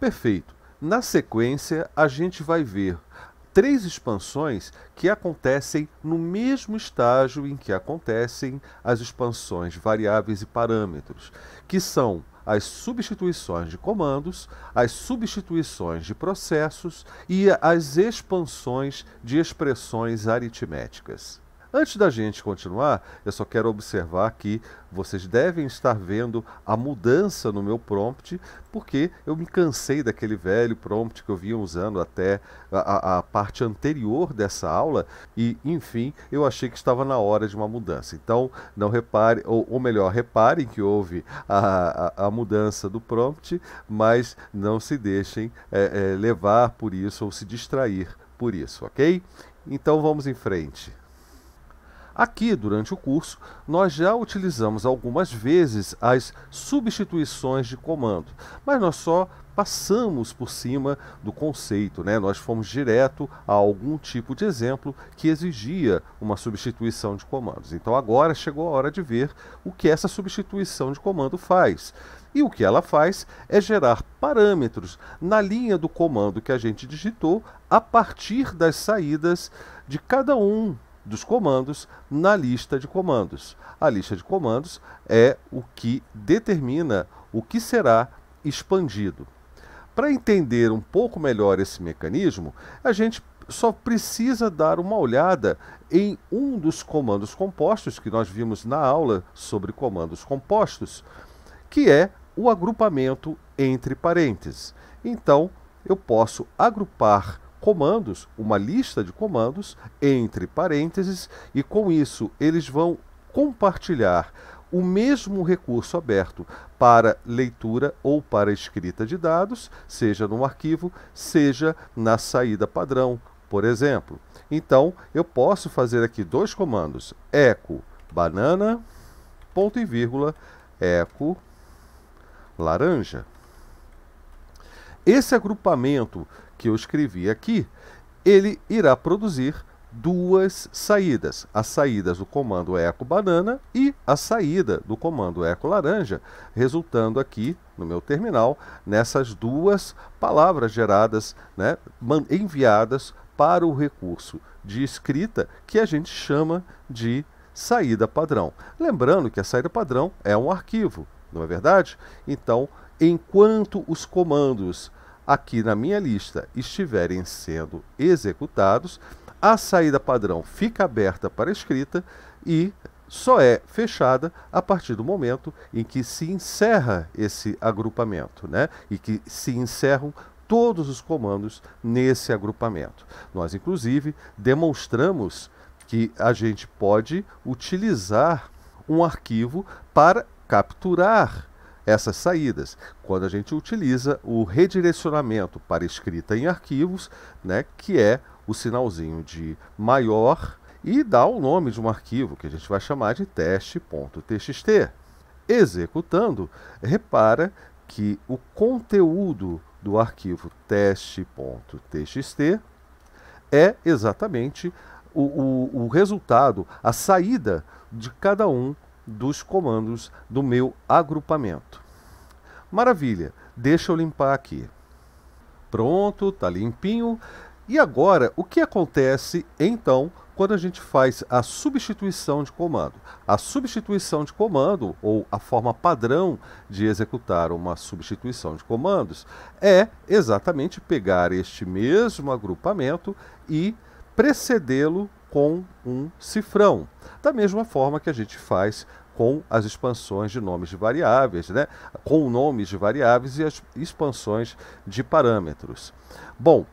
Perfeito. Na sequência, a gente vai ver três expansões que acontecem no mesmo estágio em que acontecem as expansões variáveis e parâmetros, que são as substituições de comandos, as substituições de processos e as expansões de expressões aritméticas. Antes da gente continuar, eu só quero observar que vocês devem estar vendo a mudança no meu prompt, porque eu me cansei daquele velho prompt que eu vinha usando até a, a, parte anterior dessa aula e, enfim, eu achei que estava na hora de uma mudança. Então, não repare, ou, ou melhor, reparem que houve a, a, mudança do prompt, mas não se deixem é, é, levar por isso ou se distrair por isso, ok? Então vamos em frente. Aqui, durante o curso, nós já utilizamos algumas vezes as substituições de comando, mas nós só passamos por cima do conceito, né? Nós fomos direto a algum tipo de exemplo que exigia uma substituição de comandos. Então agora chegou a hora de ver o que essa substituição de comando faz. E o que ela faz é gerar parâmetros na linha do comando que a gente digitou a partir das saídas de cada um dos comandos na lista de comandos. A lista de comandos é o que determina o que será expandido. Para entender um pouco melhor esse mecanismo, a gente só precisa dar uma olhada em um dos comandos compostos que nós vimos na aula sobre comandos compostos, que é o agrupamento entre parênteses. Então, eu posso agrupar comandos, uma lista de comandos, entre parênteses, e com isso eles vão compartilhar o mesmo recurso aberto para leitura ou para escrita de dados, seja no arquivo, seja na saída padrão, por exemplo. Então, eu posso fazer aqui dois comandos: eco banana, ponto e vírgula, eco laranja. Esse agrupamento que eu escrevi aqui, ele irá produzir duas saídas. As saídas do comando eco banana e a saída do comando eco laranja, resultando aqui no meu terminal nessas duas palavras geradas, né, enviadas para o recurso de escrita que a gente chama de saída padrão. Lembrando que a saída padrão é um arquivo, não é verdade? Então, enquanto os comandos aqui na minha lista estiverem sendo executados, a saída padrão fica aberta para escrita e só é fechada a partir do momento em que se encerra esse agrupamento, né? E que se encerram todos os comandos nesse agrupamento. Nós, inclusive, demonstramos que a gente pode utilizar um arquivo para capturar essas saídas, quando a gente utiliza o redirecionamento para escrita em arquivos, né, que é o sinalzinho de maior e dá o nome de um arquivo que a gente vai chamar de teste.txt. Executando, repara que o conteúdo do arquivo teste.txt é exatamente o, o, o resultado, a saída de cada um dos comandos do meu agrupamento. Maravilha, deixa eu limpar aqui. Pronto, tá limpinho. E agora, o que acontece então quando a gente faz a substituição de comando? A substituição de comando, ou a forma padrão de executar uma substituição de comandos, é exatamente pegar este mesmo agrupamento e precedê-lo com um cifrão. Da mesma forma que a gente faz com as expansões de nomes de variáveis, né? com nomes de variáveis e as expansões de parâmetros. Bom,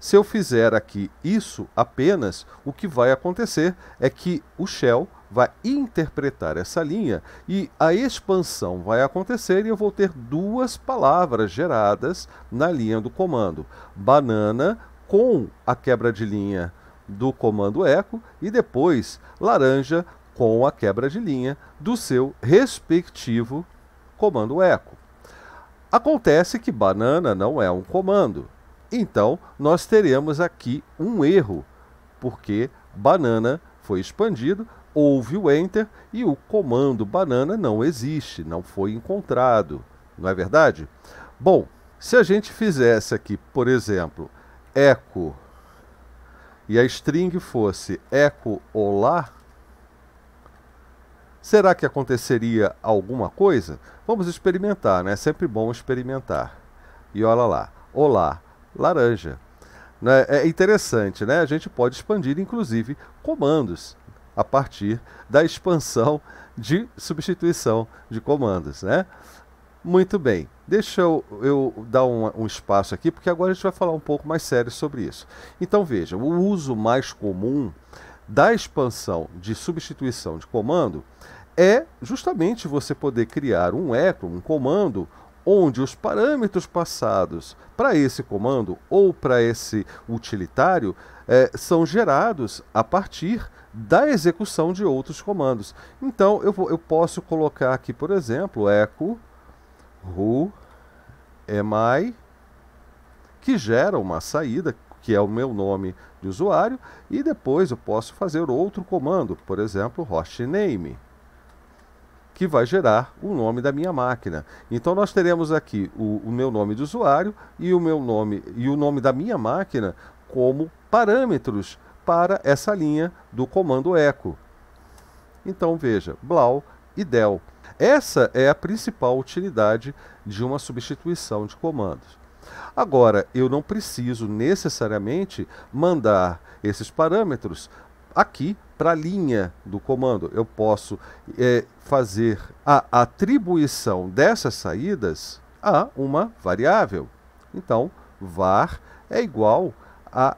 se eu fizer aqui isso apenas, o que vai acontecer é que o shell vai interpretar essa linha e a expansão vai acontecer e eu vou ter duas palavras geradas na linha do comando: banana com a quebra de linha do comando eco e depois laranja com a quebra de linha do seu respectivo comando eco. Acontece que banana não é um comando. Então, nós teremos aqui um erro, porque banana foi expandido, houve o enter e o comando banana não existe, não foi encontrado. Não é verdade? Bom, se a gente fizesse aqui, por exemplo, eco e a string fosse eco olá, será que aconteceria alguma coisa? Vamos experimentar, né? É sempre bom experimentar. E olha lá, olá, laranja. Né? É interessante, né? A gente pode expandir, inclusive, comandos a partir da expansão de substituição de comandos, né? Muito bem, deixa eu, eu dar um, um, espaço aqui, porque agora a gente vai falar um pouco mais sério sobre isso. Então veja, o uso mais comum da expansão de substituição de comando é justamente você poder criar um echo, um comando, onde os parâmetros passados para esse comando ou para esse utilitário é, são gerados a partir da execução de outros comandos. Então eu, vou, eu posso colocar aqui, por exemplo, echo Who am I? Que gera uma saída, que é o meu nome de usuário, e depois eu posso fazer outro comando, por exemplo, hostname, que vai gerar o nome da minha máquina. Então nós teremos aqui o, o meu nome de usuário e o meu nome e o nome da minha máquina como parâmetros para essa linha do comando echo. Então veja, blau e del. Essa é a principal utilidade de uma substituição de comandos. Agora, eu não preciso necessariamente mandar esses parâmetros aqui para a linha do comando. Eu posso é, fazer a atribuição dessas saídas a uma variável. Então, var é igual a,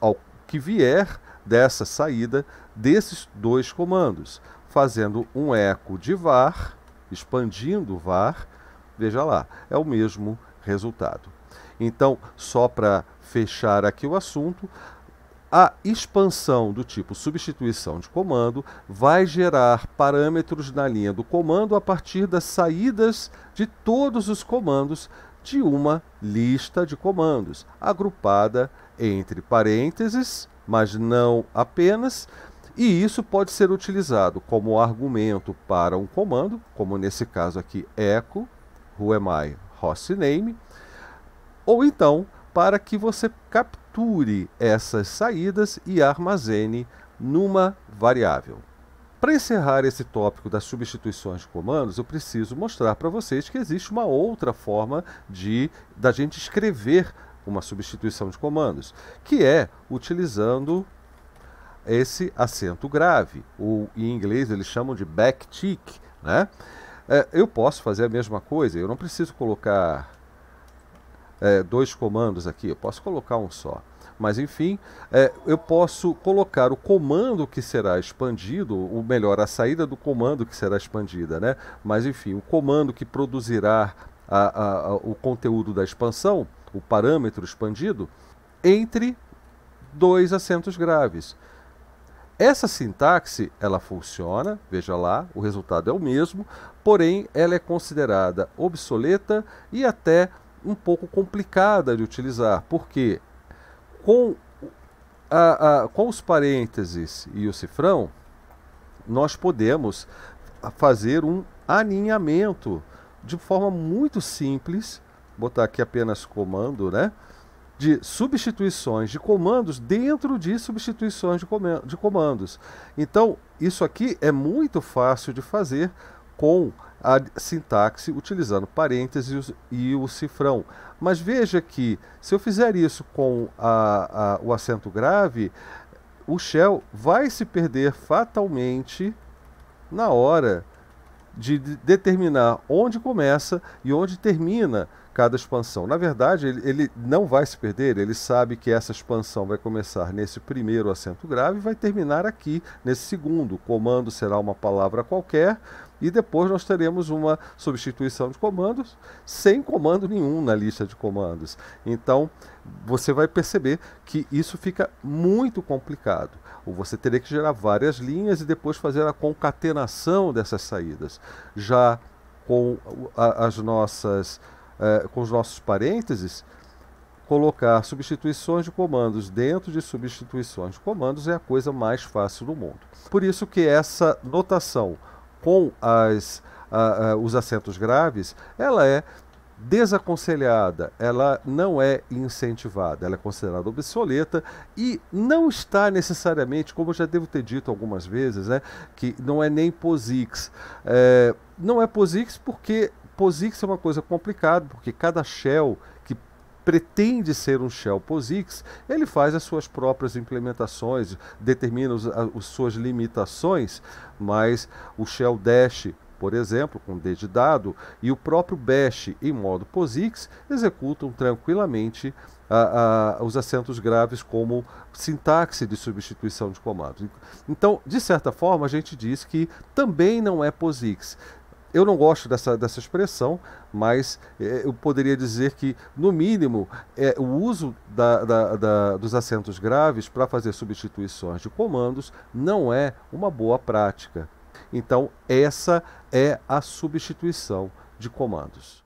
ao que vier dessa saída desses dois comandos fazendo um eco de var, expandindo var, veja lá, é o mesmo resultado. Então, só para fechar aqui o assunto, a expansão do tipo substituição de comando vai gerar parâmetros na linha do comando a partir das saídas de todos os comandos de uma lista de comandos, agrupada entre parênteses, mas não apenas, e isso pode ser utilizado como argumento para um comando, como nesse caso aqui, echo, who am I, host name, ou então para que você capture essas saídas e armazene numa variável. Para encerrar esse tópico das substituições de comandos, eu preciso mostrar para vocês que existe uma outra forma de da gente escrever uma substituição de comandos, que é utilizando esse acento grave, ou em inglês eles chamam de back tick, né? É, eu posso fazer a mesma coisa, eu não preciso colocar é, dois comandos aqui, eu posso colocar um só. Mas enfim, é, eu posso colocar o comando que será expandido, ou melhor, a saída do comando que será expandida, né? Mas enfim, o comando que produzirá a, a, a, o conteúdo da expansão, o parâmetro expandido, entre dois acentos graves. Essa sintaxe, ela funciona, veja lá, o resultado é o mesmo, porém ela é considerada obsoleta e até um pouco complicada de utilizar, porque com, a, a, com os parênteses e o cifrão, nós podemos fazer um alinhamento de forma muito simples, botar aqui apenas comando, né? de substituições de comandos dentro de substituições de comandos. Então, isso aqui é muito fácil de fazer com a sintaxe utilizando parênteses e o cifrão. Mas veja que se eu fizer isso com a, a, o acento grave, o shell vai se perder fatalmente na hora de determinar onde começa e onde termina cada expansão. Na verdade, ele, ele, não vai se perder, ele sabe que essa expansão vai começar nesse primeiro acento grave e vai terminar aqui, nesse segundo. O comando será uma palavra qualquer e depois nós teremos uma substituição de comandos sem comando nenhum na lista de comandos. Então, você vai perceber que isso fica muito complicado. Ou você teria que gerar várias linhas e depois fazer a concatenação dessas saídas. Já com as nossas eh, com os nossos parênteses, colocar substituições de comandos dentro de substituições de comandos é a coisa mais fácil do mundo. Por isso que essa notação com as, os acentos graves, ela é desaconselhada, ela não é incentivada, ela é considerada obsoleta e não está necessariamente, como eu já devo ter dito algumas vezes, né, que não é nem POSIX. É, não é POSIX porque POSIX é uma coisa complicada, porque cada shell que pretende ser um shell POSIX, ele faz as suas próprias implementações, determina os, as suas limitações, mas o shell dash por exemplo, com D de dado, e o próprio Bash em modo POSIX executam tranquilamente a, a, os acentos graves como sintaxe de substituição de comandos. Então, de certa forma, a gente diz que também não é POSIX. Eu não gosto dessa, dessa expressão, mas é, eu poderia dizer que, no mínimo, é, o uso da, da, da, dos acentos graves para fazer substituições de comandos não é uma boa prática. Então, essa é a substituição de comandos.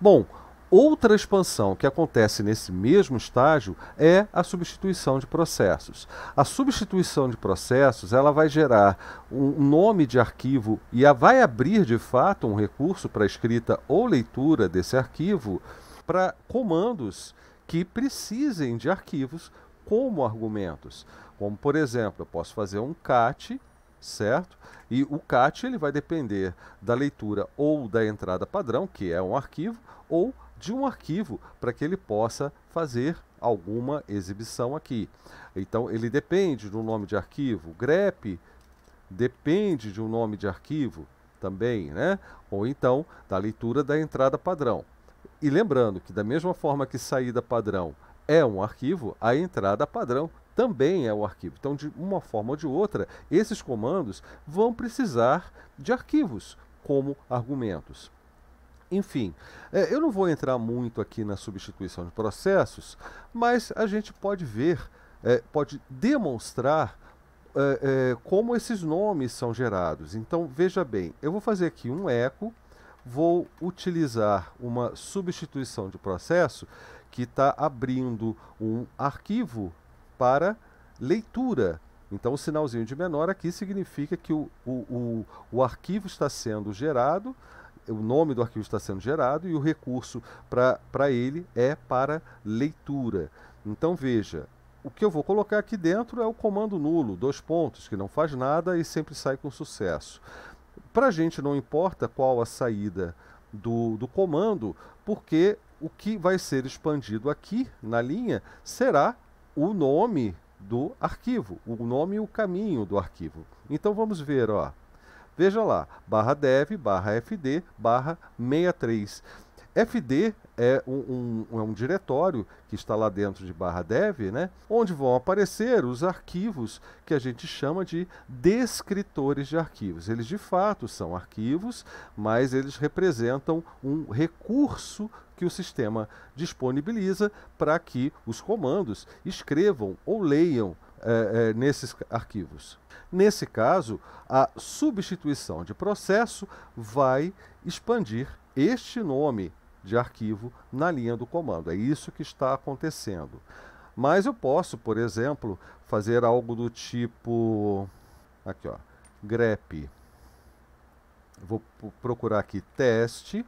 Bom, Outra expansão que acontece nesse mesmo estágio é a substituição de processos. A substituição de processos ela vai gerar um nome de arquivo e vai abrir de fato um recurso para escrita ou leitura desse arquivo para comandos que precisem de arquivos como argumentos. Como por exemplo, eu posso fazer um cat certo? E o cat ele vai depender da leitura ou da entrada padrão, que é um arquivo, ou de um arquivo para que ele possa fazer alguma exibição aqui. Então ele depende do nome de arquivo. grep depende de um nome de arquivo também, né? Ou então da leitura da entrada padrão. E lembrando que da mesma forma que saída padrão é um arquivo, a entrada padrão também é um arquivo. Então, de uma forma ou de outra, esses comandos vão precisar de arquivos como argumentos. Enfim, é, eu não vou entrar muito aqui na substituição de processos, mas a gente pode ver, é, pode demonstrar é, como esses nomes são gerados. Então, veja bem, eu vou fazer aqui um eco, vou utilizar uma substituição de processo que está abrindo um arquivo para leitura. Então, o sinalzinho de menor aqui significa que o, o, o, o arquivo está sendo gerado o nome do arquivo está sendo gerado e o recurso para ele é para leitura. Então veja, o que eu vou colocar aqui dentro é o comando nulo, dois pontos, que não faz nada e sempre sai com sucesso. Para a gente não importa qual a saída do, do comando, porque o que vai ser expandido aqui na linha será o nome do arquivo, o nome e o caminho do arquivo. Então vamos ver, ó, Veja lá, barra dev, barra fd, barra 63. FD é um, um, é um diretório que está lá dentro de barra dev, né? onde vão aparecer os arquivos que a gente chama de descritores de arquivos. Eles de fato são arquivos, mas eles representam um recurso que o sistema disponibiliza para que os comandos escrevam ou leiam é, é, nesses arquivos. Nesse caso, a substituição de processo vai expandir este nome de arquivo na linha do comando. É isso que está acontecendo. Mas eu posso, por exemplo, fazer algo do tipo aqui, ó, grep. Vou procurar aqui teste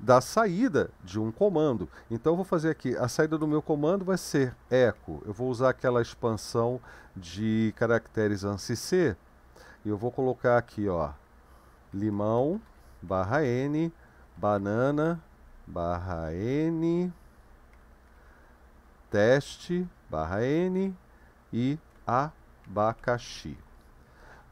da saída de um comando. Então eu vou fazer aqui, a saída do meu comando vai ser echo. Eu vou usar aquela expansão de caracteres ANSI C e eu vou colocar aqui, ó, limão barra N, banana barra N, teste barra N e abacaxi.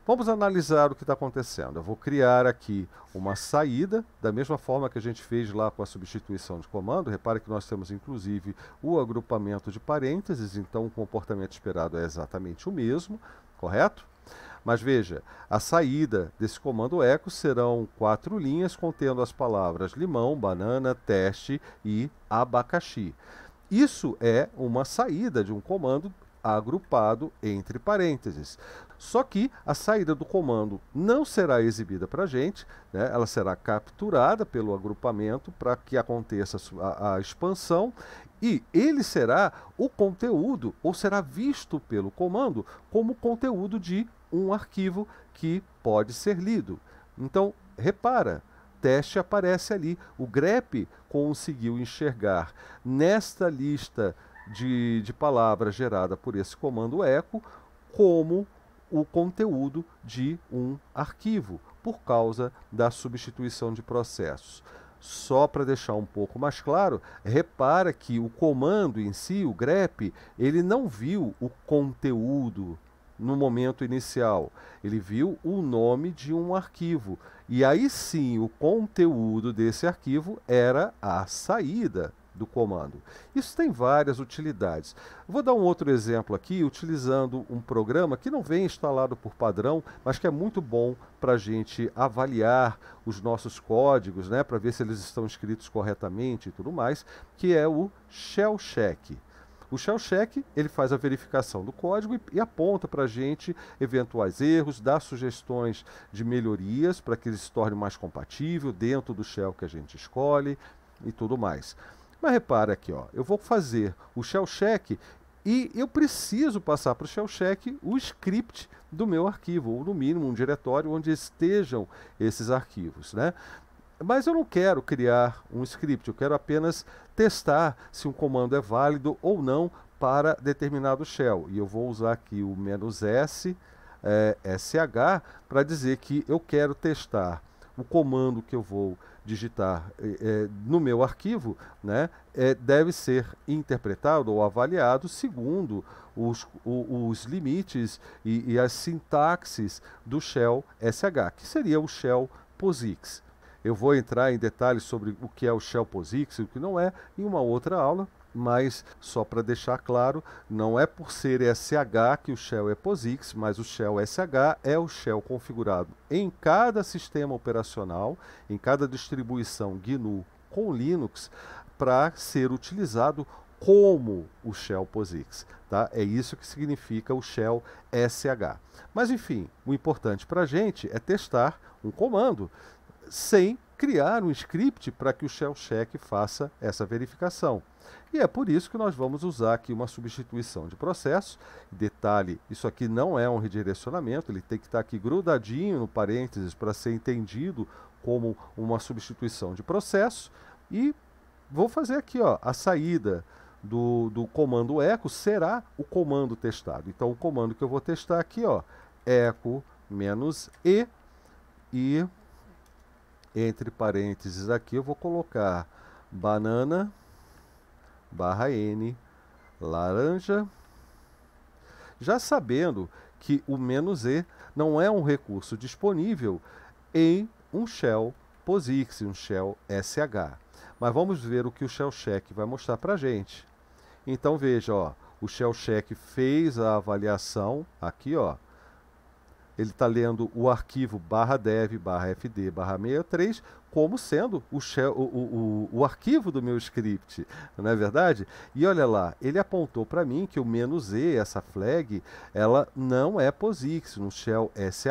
Vamos analisar o que está acontecendo. Eu vou criar aqui uma saída, da mesma forma que a gente fez lá com a substituição de comando. Repare que nós temos, inclusive, o agrupamento de parênteses, então o comportamento esperado é exatamente o mesmo, correto? Mas veja, a saída desse comando echo serão quatro linhas contendo as palavras limão, banana, teste e abacaxi. Isso é uma saída de um comando agrupado entre parênteses. Só que a saída do comando não será exibida para a gente, né? ela será capturada pelo agrupamento para que aconteça a, a expansão e ele será o conteúdo, ou será visto pelo comando, como conteúdo de um arquivo que pode ser lido. Então, repara, teste aparece ali. O grep conseguiu enxergar nesta lista de, de palavras gerada por esse comando echo como o conteúdo de um arquivo por causa da substituição de processos. Só para deixar um pouco mais claro, repara que o comando em si, o grep, ele não viu o conteúdo no momento inicial. Ele viu o nome de um arquivo. E aí sim, o conteúdo desse arquivo era a saída do comando. Isso tem várias utilidades. Vou dar um outro exemplo aqui, utilizando um programa que não vem instalado por padrão, mas que é muito bom para a gente avaliar os nossos códigos, né, para ver se eles estão escritos corretamente e tudo mais, que é o Shell Check. O shell check ele faz a verificação do código e, e aponta para a gente eventuais erros, dá sugestões de melhorias para que ele se torne mais compatível dentro do shell que a gente escolhe e tudo mais. Mas repara aqui, ó, eu vou fazer o shell check e eu preciso passar para o shell check o script do meu arquivo, ou no mínimo um diretório onde estejam esses arquivos, né? Mas eu não quero criar um script, eu quero apenas testar se um comando é válido ou não para determinado shell. E eu vou usar aqui o "-s", é, eh, "sh", para dizer que eu quero testar o comando que eu vou digitar é, no meu arquivo né, é, deve ser interpretado ou avaliado segundo os, os limites e, e, as sintaxes do shell SH, que seria o shell POSIX. Eu vou entrar em detalhes sobre o que é o shell POSIX e o que não é em uma outra aula, mas só para deixar claro, não é por ser SH que o shell é POSIX, mas o shell SH é o shell configurado em cada sistema operacional, em cada distribuição GNU com Linux, para ser utilizado como o shell POSIX. Tá? É isso que significa o shell SH. Mas enfim, o importante para a gente é testar um comando sem criar um script para que o shell check faça essa verificação. E é por isso que nós vamos usar aqui uma substituição de processo. Detalhe, isso aqui não é um redirecionamento, ele tem que estar aqui grudadinho no parênteses para ser entendido como uma substituição de processo. E vou fazer aqui ó, a saída do, do comando echo será o comando testado. Então o comando que eu vou testar aqui ó, echo menos e e entre parênteses aqui eu vou colocar banana barra N laranja, já sabendo que o menos E não é um recurso disponível em um shell POSIX, um shell SH. Mas vamos ver o que o shell check vai mostrar para a gente. Então veja, ó, o shell check fez a avaliação aqui, ó, ele está lendo o arquivo barra dev barra fd barra 63 como sendo o, shell, o, o, o, arquivo do meu script, não é verdade? E olha lá, ele apontou para mim que o menos "-e", essa flag, ela não é POSIX, no shell sh,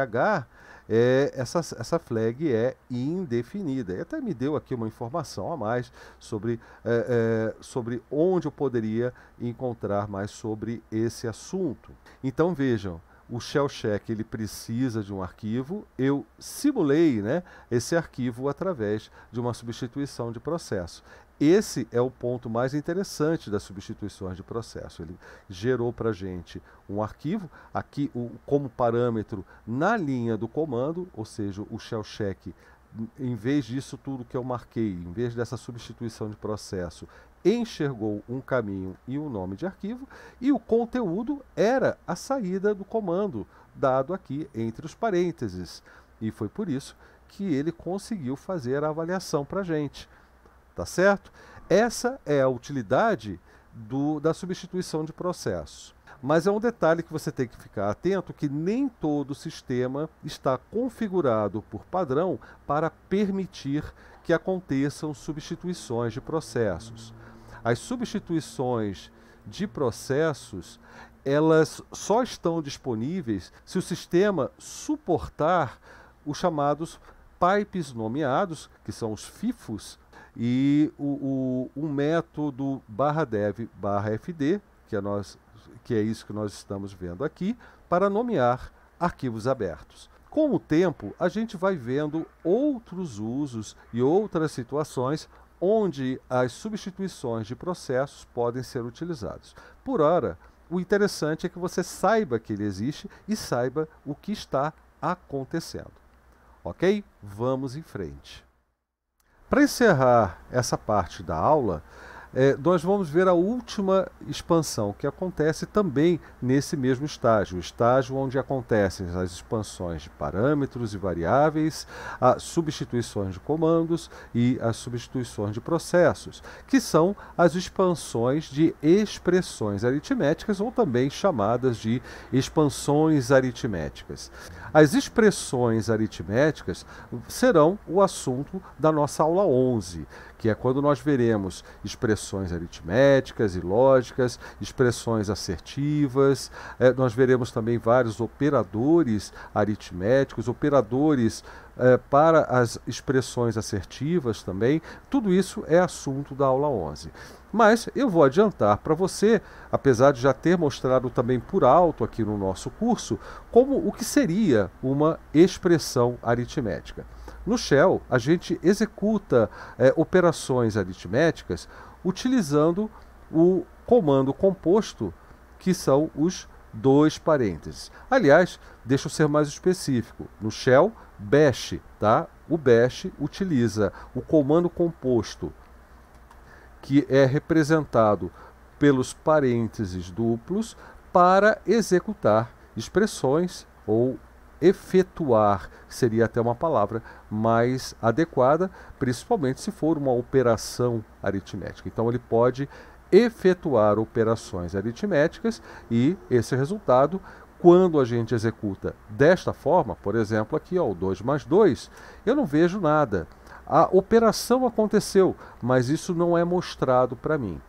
é, essa, essa flag é indefinida. E até me deu aqui uma informação a mais sobre, é, é, sobre onde eu poderia encontrar mais sobre esse assunto. Então vejam, o shell check ele precisa de um arquivo, eu simulei né, esse arquivo através de uma substituição de processo. Esse é o ponto mais interessante das substituições de processo. Ele gerou para a gente um arquivo, aqui o, como parâmetro na linha do comando, ou seja, o shell check em vez disso tudo que eu marquei, em vez dessa substituição de processo, enxergou um caminho e um nome de arquivo, e o conteúdo era a saída do comando dado aqui entre os parênteses. E foi por isso que ele conseguiu fazer a avaliação para a gente. Tá certo? Essa é a utilidade do, da substituição de processos. Mas é um detalhe que você tem que ficar atento que nem todo sistema está configurado por padrão para permitir que aconteçam substituições de processos as substituições de processos, elas só estão disponíveis se o sistema suportar os chamados pipes nomeados, que são os FIFOs, e o, o, o método barra dev barra fd, que é, nós, que é isso que nós estamos vendo aqui, para nomear arquivos abertos. Com o tempo, a gente vai vendo outros usos e outras situações onde as substituições de processos podem ser utilizados. Por ora, o interessante é que você saiba que ele existe e saiba o que está acontecendo. Ok? Vamos em frente. Para encerrar essa parte da aula, é, nós vamos ver a última expansão, que acontece também nesse mesmo estágio, o estágio onde acontecem as expansões de parâmetros e variáveis, as substituições de comandos e as substituições de processos, que são as expansões de expressões aritméticas ou também chamadas de expansões aritméticas. As expressões aritméticas serão o assunto da nossa aula 11 que é quando nós veremos expressões aritméticas e lógicas, expressões assertivas, é, nós veremos também vários operadores aritméticos, operadores é, para as expressões assertivas também. Tudo isso é assunto da aula 11. Mas eu vou adiantar para você, apesar de já ter mostrado também por alto aqui no nosso curso, como o que seria uma expressão aritmética. No Shell, a gente executa é, operações aritméticas utilizando o comando composto, que são os dois parênteses. Aliás, deixa eu ser mais específico. No Shell, bash, tá? O bash utiliza o comando composto, que é representado pelos parênteses duplos, para executar expressões ou efetuar, seria até uma palavra mais adequada, principalmente se for uma operação aritmética. Então ele pode efetuar operações aritméticas e esse resultado, quando a gente executa desta forma, por exemplo, aqui ó, o 2 mais 2, eu não vejo nada. A operação aconteceu, mas isso não é mostrado para mim.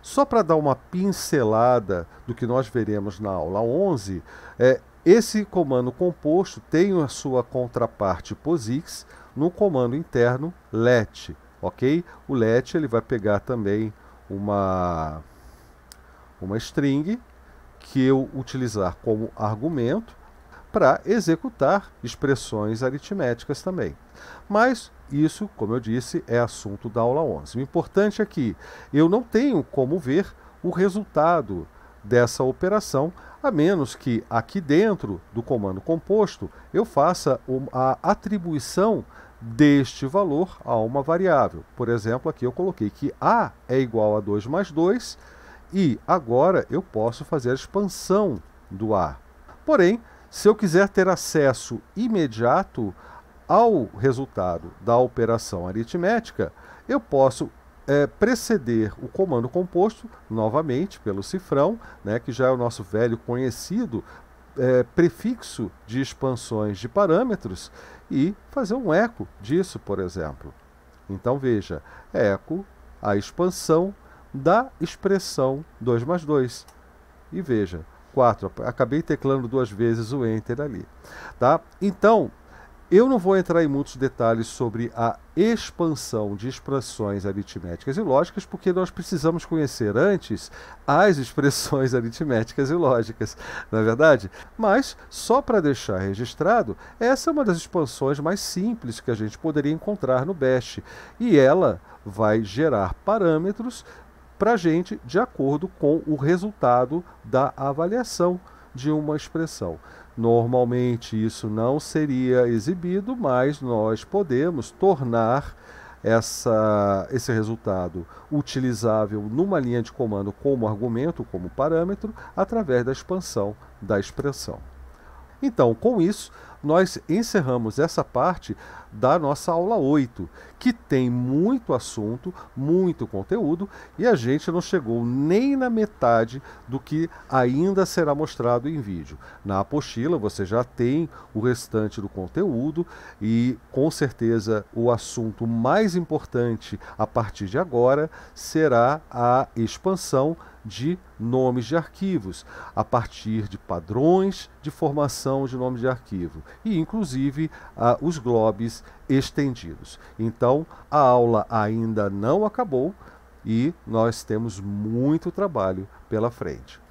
Só para dar uma pincelada do que nós veremos na aula 11, é, esse comando composto tem a sua contraparte POSIX no comando interno LET, ok? O LET ele vai pegar também uma, uma string que eu utilizar como argumento para executar expressões aritméticas também. Mas isso, como eu disse, é assunto da aula 11. O importante é que eu não tenho como ver o resultado dessa operação, a menos que aqui dentro do comando composto eu faça a atribuição deste valor a uma variável. Por exemplo, aqui eu coloquei que A é igual a 2 mais 2 e agora eu posso fazer a expansão do A. Porém, se eu quiser ter acesso imediato ao resultado da operação aritmética, eu posso é, preceder o comando composto, novamente pelo cifrão, né, que já é o nosso velho conhecido é, prefixo de expansões de parâmetros, e fazer um eco disso, por exemplo. Então veja, eco a expansão da expressão 2 mais 2. E veja, 4, acabei teclando duas vezes o enter ali. Tá? Então, eu não vou entrar em muitos detalhes sobre a expansão de expressões aritméticas e lógicas, porque nós precisamos conhecer antes as expressões aritméticas e lógicas, na é verdade? Mas, só para deixar registrado, essa é uma das expansões mais simples que a gente poderia encontrar no Bash, e ela vai gerar parâmetros para a gente de acordo com o resultado da avaliação de uma expressão. Normalmente isso não seria exibido, mas nós podemos tornar essa, esse resultado utilizável numa linha de comando como argumento, como parâmetro, através da expansão da expressão. Então, com isso, nós encerramos essa parte da nossa aula 8, que tem muito assunto, muito conteúdo, e a gente não chegou nem na metade do que ainda será mostrado em vídeo. Na apostila você já tem o restante do conteúdo e com certeza o assunto mais importante a partir de agora será a expansão de nomes de arquivos, a partir de padrões de formação de nomes de arquivo e, inclusive, os globes estendidos. Então, a aula ainda não acabou e nós temos muito trabalho pela frente.